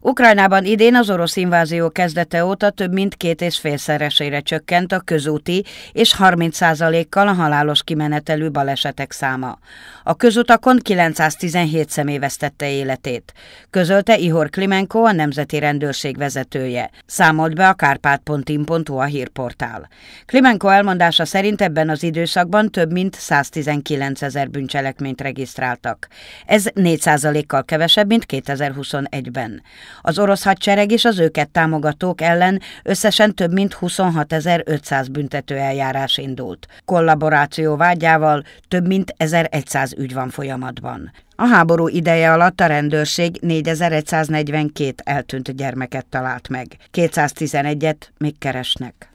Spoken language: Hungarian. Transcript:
Ukrajnában idén az orosz invázió kezdete óta több mint két és félszeresére csökkent a közúti és 30%-kal a halálos kimenetelű balesetek száma. A közutakon 917 személy vesztette életét, közölte Ihor Klimenko, a Nemzeti Rendőrség vezetője. Számolt be a kárpát.in.hu a hírportál. Klimenko elmondása szerint ebben az időszakban több mint 119 ezer bűncselekményt regisztráltak. Ez 4%-kal kevesebb, mint 2021-ben. Az orosz hadsereg és az őket támogatók ellen összesen több mint 26.500 büntető eljárás indult. Kollaboráció vágyával több mint 1100 ügy van folyamatban. A háború ideje alatt a rendőrség 4142 eltűnt gyermeket talált meg. 211-et még keresnek.